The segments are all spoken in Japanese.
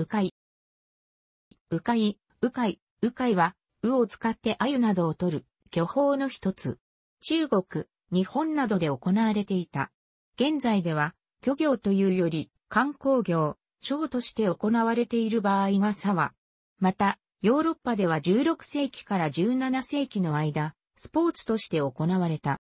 うかい。うかい、うかい、うかいは、うを使って鮎などを取る、巨法の一つ。中国、日本などで行われていた。現在では、漁業というより、観光業、商として行われている場合が差は。また、ヨーロッパでは16世紀から17世紀の間、スポーツとして行われた。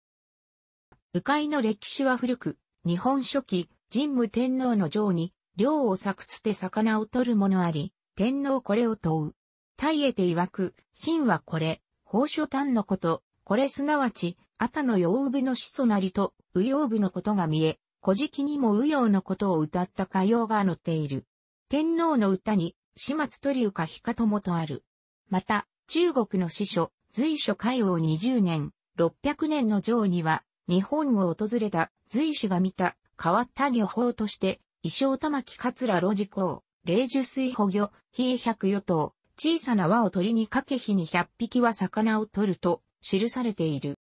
かいの歴史は古く、日本初期、神武天皇の城に漁を作つて魚を取るものあり、天皇これを問う。大えて曰く、神はこれ、宝書丹のこと、これすなわち、あたの洋部の始祖なりと、右洋部のことが見え、古事記にも右洋のことを歌った歌謡が載っている。天皇の歌に、始末鳥かひかともとある。また、中国の史書、随所海王20年、600年の上には、日本を訪れた随使が見た変わった漁法として、衣装玉木桂路地項、霊樹水保魚、非百余党、小さな輪を鳥にかけ日に百匹は魚を取ると記されている。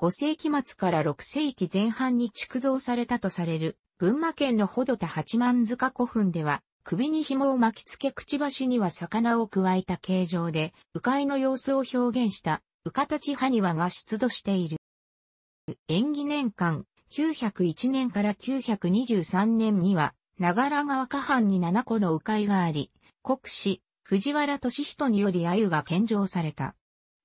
5世紀末から6世紀前半に築造されたとされる、群馬県のほどた八幡塚古墳では、首に紐を巻き付けくちばしには魚を加えた形状で、鵜飼の様子を表現した、鵜形埴輪が出土している。縁起年間、901年から923年には、長良川下藩に七個の迂回があり、国史、藤原敏人により鮎が献上された。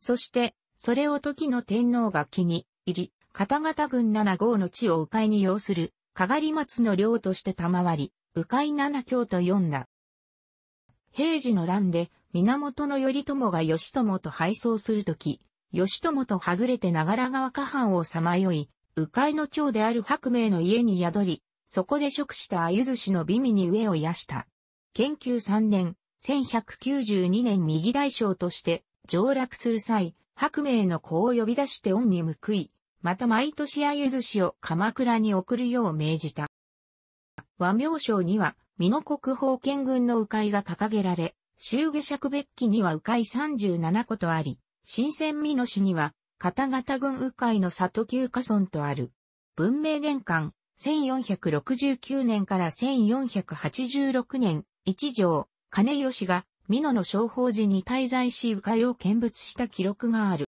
そして、それを時の天皇が気に入り、片方軍七号の地を迂回に要する、かがり松の領として賜り、迂回七教と呼んだ。平時の乱で、源頼朝が義朝と敗走するとき、義朝とはぐれて長良川下藩をさまよい、迂回の長である白明の家に宿り、そこで食した鮎寿司の美味に飢えを癒した。研究3年、1192年右大将として上落する際、白明の子を呼び出して恩に報い、また毎年鮎寿司を鎌倉に送るよう命じた。和名称には、美濃国宝剣軍の迂回が掲げられ、衆下尺別記には迂回37個とあり、新鮮美濃市には、片方軍迂回の里旧家村とある。文明年間、1469年から1486年、一条、金吉が、美濃の商法寺に滞在し、鵜飼を見物した記録がある。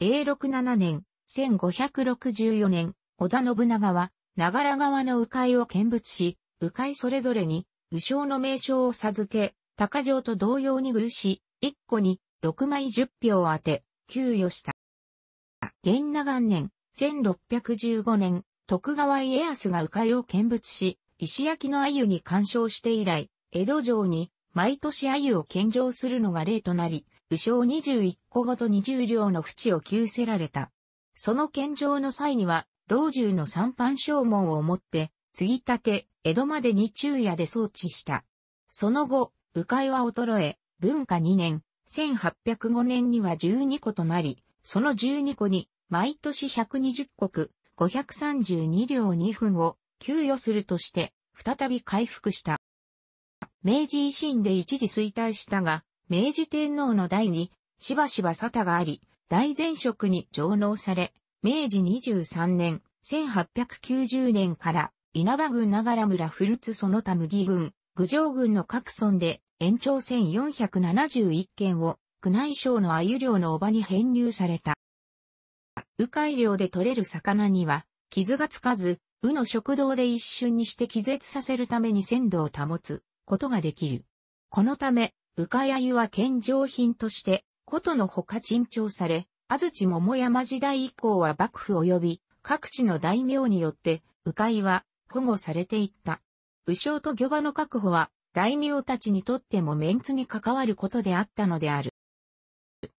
永禄7年、1564年、織田信長は、長良川の鵜飼を見物し、鵜飼それぞれに、武将の名称を授け、高城と同様に偶し、一個に六枚十票を当て、給与した。元長元年、1615年、徳川家康が鵜飼を見物し、石焼きの鮎に干渉して以来、江戸城に毎年鮎を献上するのが例となり、鵜匠21個ごと20両の淵を給せられた。その献上の際には、老中の三藩正門を持って、継ぎ立て、江戸までに昼夜で装置した。その後、鵜飼は衰え、文化2年、1805年には12個となり、その12個に、毎年120国、532両2分を給与するとして、再び回復した。明治維新で一時衰退したが、明治天皇の代に、しばしば沙汰があり、大前職に上納され、明治23年、1890年から、稲葉郡長良村古津その他麦郡、郡上郡の各村で、延長1471件を、宮内省の鮎漁のお母に編入された。鵜回漁で取れる魚には、傷がつかず、鵜の食堂で一瞬にして気絶させるために鮮度を保つことができる。このため、鵜飼鮎は献上品として、ことのほか珍重され、安土桃山時代以降は幕府及び各地の大名によって、鵜飼は保護されていった。鵜匠と魚場の確保は、大名たちにとってもメンツに関わることであったのである。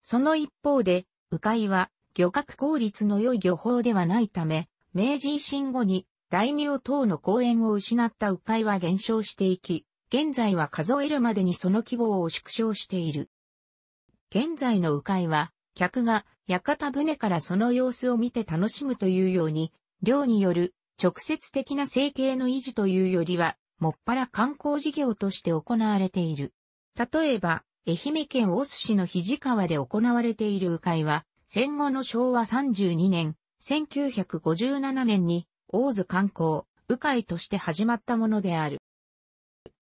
その一方で、鵜飼は、漁獲効率の良い漁法ではないため、明治維新後に大名等の公園を失った迂回は減少していき、現在は数えるまでにその規模を縮小している。現在の迂回は、客が屋形船からその様子を見て楽しむというように、漁による直接的な生計の維持というよりは、もっぱら観光事業として行われている。例えば、愛媛県大須市の肘川で行われている迂回は、戦後の昭和32年、1957年に、大津観光、鵜飼として始まったものである。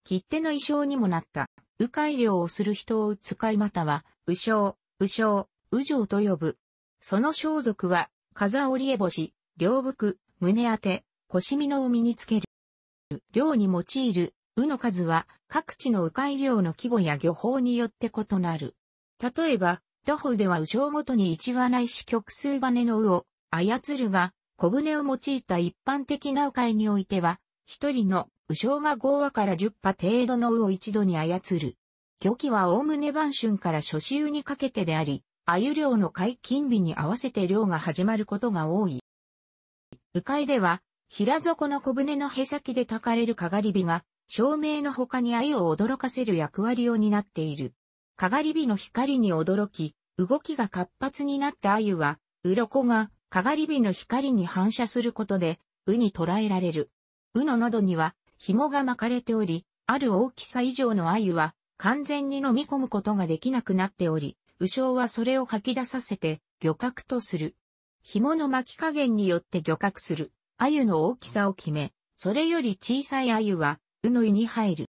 切手の衣装にもなった、鵜飼漁をする人を使いまたは、鵜匠、鵜匠、鵜匠と呼ぶ。その装束は、風織絵星、両服、胸当て、腰身のを身につける。漁に用いる、鵜の数は、各地の鵜飼漁の規模や漁法によって異なる。例えば、徒歩では右章ごとに一羽ないし曲数羽の右を操るが、小舟を用いた一般的な右会においては、一人の右章が5羽から10羽程度の右を一度に操る。漁期はむね晩春から初秋にかけてであり、鮎漁の解禁日に合わせて漁が始まることが多い。鵜飼では、平底の小舟のへさきで炊かれるかがり火が、照明の他に鮎を驚かせる役割を担っている。かがり火の光に驚き、動きが活発になった鮎は、鱗がかがり火の光に反射することで、ウに捕らえられる。ウの喉には紐が巻かれており、ある大きさ以上の鮎は完全に飲み込むことができなくなっており、鵜匠はそれを吐き出させて漁獲とする。紐の巻き加減によって漁獲する鮎の大きさを決め、それより小さい鮎は鵜の胃に入る。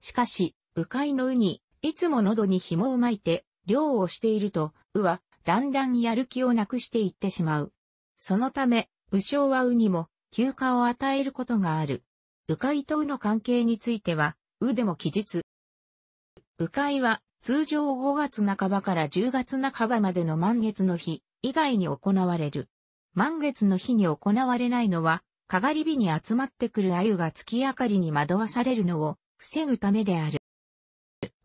しかし、鵜飼の鵜にいつも喉に紐を巻いて、漁をしていると、うは、だんだんやる気をなくしていってしまう。そのため、ョウはうにも、休暇を与えることがある。カイとうの関係については、うでも記述。カイは、通常5月半ばから10月半ばまでの満月の日以外に行われる。満月の日に行われないのは、かがり火に集まってくる鮎が月明かりに惑わされるのを防ぐためである。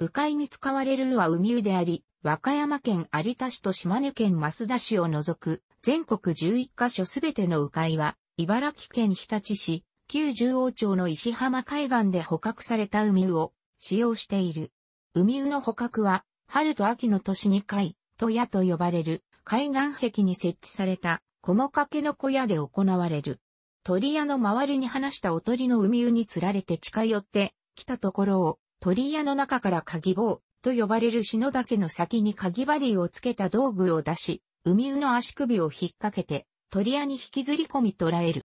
鵜飼に使われるは海ウであり、和歌山県有田市と島根県益田市を除く、全国11カ所すべての鵜飼は、茨城県日立市、旧十王町の石浜海岸で捕獲された海ウを使用している。海ウの捕獲は、春と秋の年2回、と屋と呼ばれる、海岸壁に設置された、小掛けの小屋で行われる。鳥屋の周りに放したおとりの海ウに釣られて近寄って、来たところを、鳥屋の中から鍵棒と呼ばれる篠岳の先に鍵針をつけた道具を出し、海うの足首を引っ掛けて、鳥屋に引きずり込み捕らえる。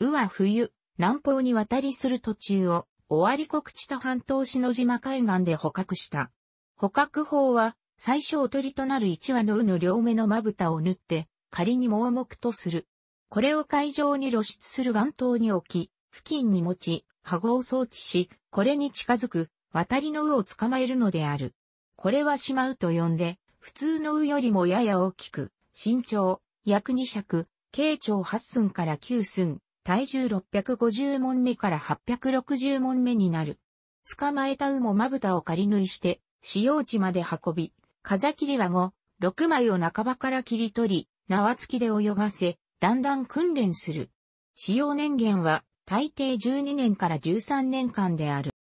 うは冬、南方に渡りする途中を、終わり国地と半島篠島海岸で捕獲した。捕獲法は、最小鳥となる一羽のうの両目のまぶたを縫って、仮に盲目とする。これを海上に露出する岩頭に置き、付近に持ち、波号を装置し、これに近づく、渡りの鵜を捕まえるのである。これはしまうと呼んで、普通の鵜よりもやや大きく、身長、約2尺、軽長8寸から9寸、体重650問目から860問目になる。捕まえた鵜もまぶたを仮縫いして、使用地まで運び、風切り輪後、6枚を半ばから切り取り、縄付きで泳がせ、だんだん訓練する。使用年限は大抵12年から13年間である。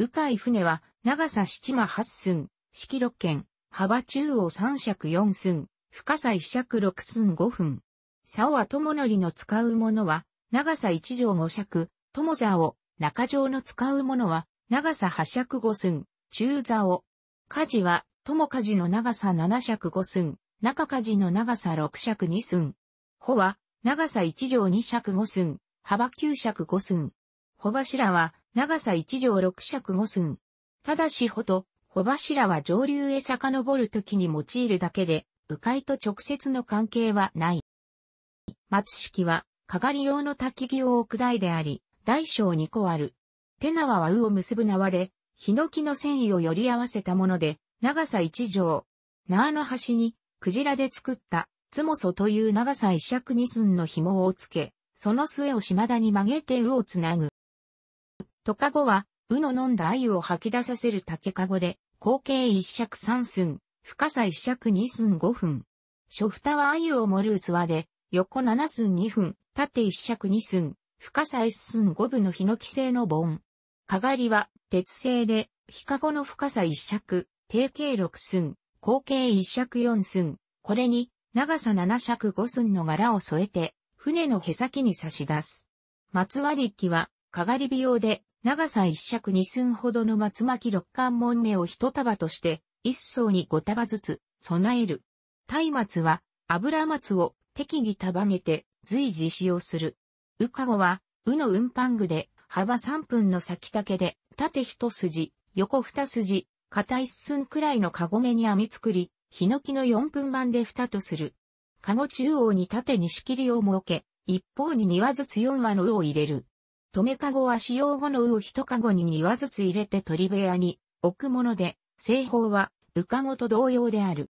鵜飼船は、長さ七間八寸、四季六軒、幅中央三尺四寸、深さ一尺六寸五分。竿は友則の使うものは、長さ一畳五尺、友竿、中条の使うものは、長さ八尺五寸、中竿。舵は、友舵の長さ七尺五寸、中舵の長さ六尺二寸。穂は、長さ一畳二尺五寸、幅9尺5寸。穂柱は長さ1畳6尺5寸。ただしほと、穂柱は上流へ遡るときに用いるだけで、迂回と直接の関係はない。松式は、かがり用の焚き木をく台であり、大小2個ある。手縄は羽を結ぶ縄で、ヒノキの繊維をより合わせたもので、長さ1畳。縄の端に、クジラで作った、ツモソという長さ1尺2寸の紐をつけ、その末を島田に曲げてうをつなぐ。とかごは、うの飲んだ鮎を吐き出させる竹かごで、口径一尺三寸、深さ一尺二寸五分。初蓋は鮎を盛る器で、横七寸二分、縦一尺二寸、深さ一寸五分のヒノキ製の盆。かがりは、鉄製で、ひかごの深さ一尺、定型六寸、口径一尺四寸。これに、長さ七尺五寸の柄を添えて、船のへさきに差し出す。松割木は、かがり火用で、長さ一尺二寸ほどの松巻六巻門目を一束として、一層に五束ずつ、備える。松明は、油松を適宜束ねて、随時使用する。うかごは、うの運搬具で、幅三分の先丈で、縦一筋、横二筋、片一寸くらいのカゴ目に編み作り、ヒノキの四分版で蓋とする。籠中央に縦に仕切りを設け、一方に2羽ずつ4羽の魚を入れる。留ごは使用後の魚を1籠に2羽ずつ入れて鳥部屋に置くもので、製法は浮ごと同様である。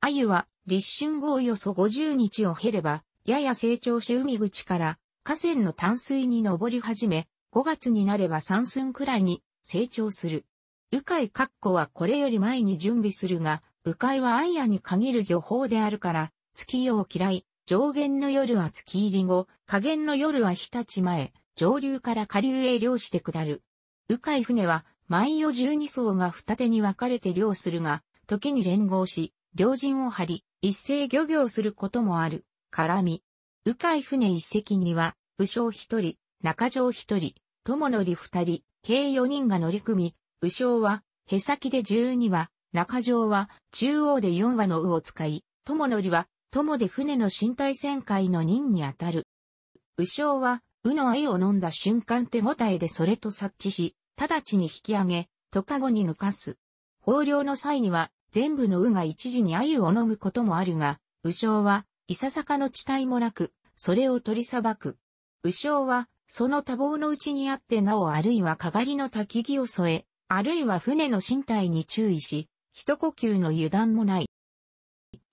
鮎は立春後およそ50日を経れば、やや成長し海口から河川の淡水に登り始め、5月になれば3寸くらいに成長する。いかっこはこれより前に準備するが、かいはアイアに限る漁法であるから、月夜を嫌い、上限の夜は月入り後、下限の夜は日立前、上流から下流へ漁して下る。鵜飼船は、毎夜十二層が二手に分かれて漁するが、時に連合し、両陣を張り、一斉漁業することもある。絡み。鵜飼船一隻には、武将一人、中条一人、友則二人、計四人が乗り組み、武将は、へさきで十二羽、中条は、中央で四羽の羽を使い、友りは、友で船の身体旋回の任にあたる。武将は、右の愛を飲んだ瞬間手応えでそれと察知し、直ちに引き上げ、トカゴに抜かす。放漁の際には、全部の右が一時に鮎を飲むこともあるが、武将は、いささかの地帯もなく、それを取り裁く。武将は、その多忙のうちにあってなおあるいはかがりの焚き木を添え、あるいは船の身体に注意し、一呼吸の油断もない。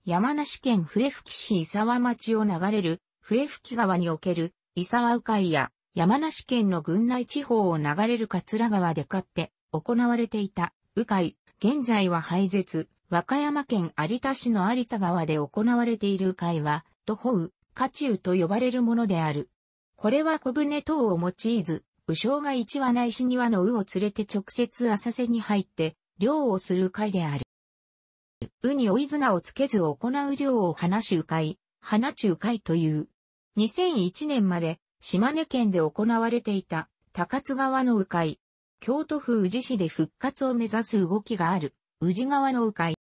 山梨県笛吹市伊沢町を流れる笛吹川における伊沢鵜飼や山梨県の郡内地方を流れる桂川で飼って行われていた鵜飼、現在は廃絶、和歌山県有田市の有田川で行われている鵜飼は、徒歩、家中と呼ばれるものである。これは小舟等を用いず、武将が一羽ないし二羽の鵜を連れて直接浅瀬に入って、漁をする会である。うに追い綱をつけず行う漁を花中会、花中会という。2001年まで島根県で行われていた高津川の鵜飼。京都府宇治市で復活を目指す動きがある宇治川の鵜飼。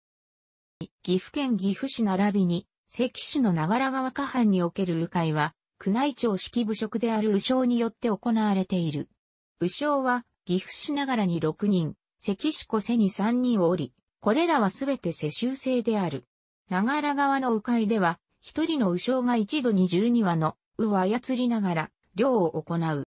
岐阜県岐阜市並びに関市の長良川下藩における鵜飼は宮内庁式部職である鵜匠によって行われている。鵜匠は岐阜市ながらに6人、関市小瀬に3人をおり、これらはすべて世襲制である。長良川の鵜飼では、一人の鵜匠が一度に十二羽の鵜を操りながら、漁を行う。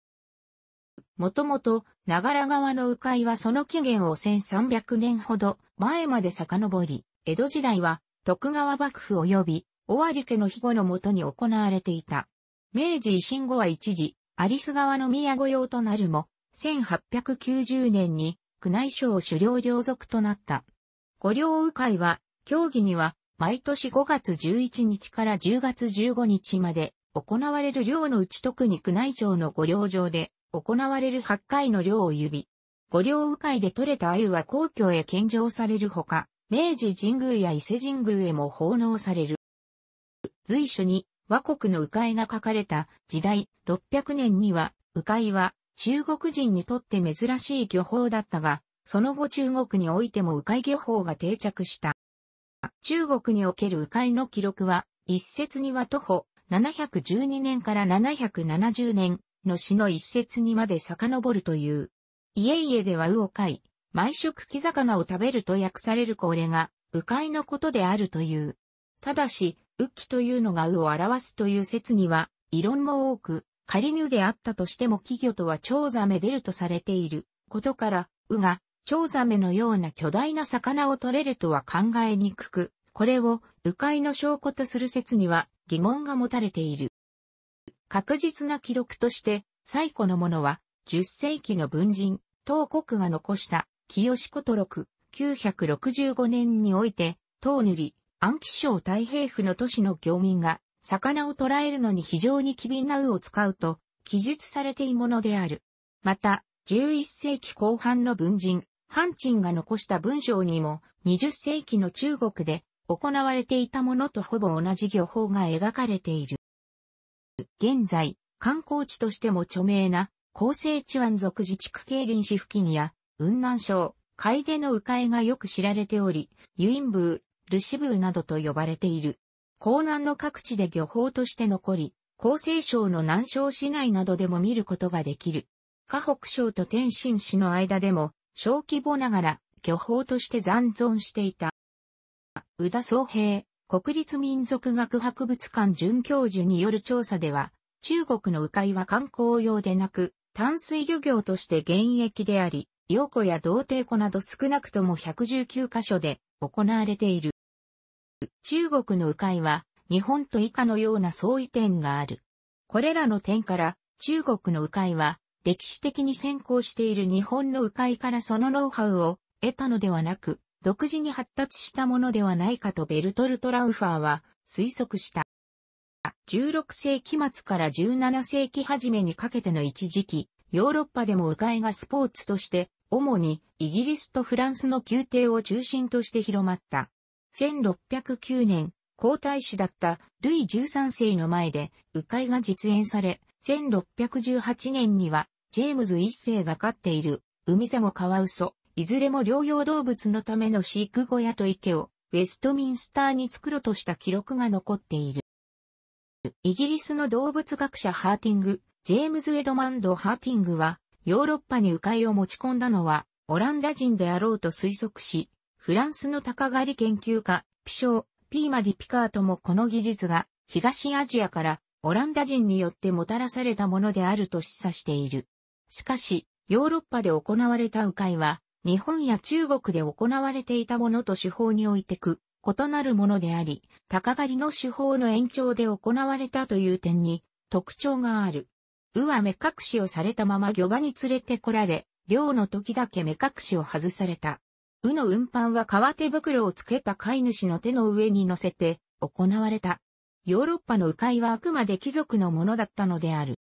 もともと、長良川の鵜飼はその起源を1300年ほど前まで遡り、江戸時代は徳川幕府及び尾張家の庇護のもとに行われていた。明治維新後は一時、有栖川の宮御用となるも、1890年に宮内省狩猟領属となった。五両鵜会は、競技には、毎年5月11日から10月15日まで、行われる漁のうち特に宮内庁の五漁場で、行われる8回の漁を指。五漁鵜会で採れた鮎は皇居へ献上されるほか、明治神宮や伊勢神宮へも奉納される。随所に和国の鵜飼が書かれた時代600年には、鵜飼は中国人にとって珍しい漁法だったが、その後中国においても迂回漁法が定着した。中国における迂回の記録は、一説には徒歩712年から770年の詩の一節にまで遡るという。家々では魚い、毎食木魚を食べると訳されるこれが、迂回のことであるという。ただし、浮きというのが鵜を表すという説には、異論も多く、仮にであったとしても企業とは超ざめ出るとされていることから、鵜が蝶ザメのような巨大な魚を取れるとは考えにくく、これを迂回の証拠とする説には疑問が持たれている。確実な記録として、最古のものは、10世紀の文人、東国が残した、清子と録、965年において、東塗り、安徽省太平府の都市の行民が、魚を捕らえるのに非常に機敏な鵜を使うと、記述されているものである。また、11世紀後半の文人、ハンチンが残した文章にも、20世紀の中国で行われていたものとほぼ同じ漁法が描かれている。現在、観光地としても著名な、厚生地湾族自治区経輪市付近や、雲南省、海出の鵜飼がよく知られており、ユインブー、ルシブーなどと呼ばれている。江南の各地で漁法として残り、厚生省の南省市内などでも見ることができる。河北省と天津市の間でも小規模ながら巨峰として残存していた。宇田総平、国立民族学博物館准教授による調査では、中国の鵜飼は観光用でなく、淡水漁業として現役であり、洋湖や童貞湖など少なくとも119カ所で行われている。中国の鵜飼は、日本と以下のような相違点がある。これらの点から、中国の鵜飼は、歴史的に先行している日本の迂回からそのノウハウを得たのではなく、独自に発達したものではないかとベルトルト・ラウファーは推測した。16世紀末から17世紀初めにかけての一時期、ヨーロッパでも迂回がスポーツとして、主にイギリスとフランスの宮廷を中心として広まった。1609年、皇太子だったルイ13世の前で迂回が実演され、1618年にはジェームズ一世が飼っている、海ザゴカワウソ、いずれも療養動物のための飼育小屋と池を、ウェストミンスターに作ろうとした記録が残っている。イギリスの動物学者ハーティング、ジェームズ・エドマンド・ハーティングは、ヨーロッパに迂回を持ち込んだのは、オランダ人であろうと推測し、フランスの鷹狩り研究家、ピショー、ピーマディ・ピカートもこの技術が、東アジアからオランダ人によってもたらされたものであると示唆している。しかし、ヨーロッパで行われた迂回は、日本や中国で行われていたものと手法においてく、異なるものであり、鷹狩りの手法の延長で行われたという点に特徴がある。うは目隠しをされたまま魚場に連れてこられ、漁の時だけ目隠しを外された。うの運搬は革手袋をつけた飼い主の手の上に乗せて行われた。ヨーロッパの迂回はあくまで貴族のものだったのである。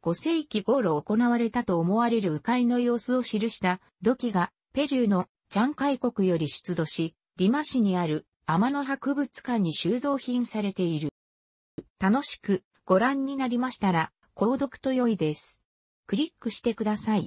5世紀頃行われたと思われる迂回の様子を記した土器がペルーのチャン海国より出土し、リマ市にある天野博物館に収蔵品されている。楽しくご覧になりましたら、購読と良いです。クリックしてください。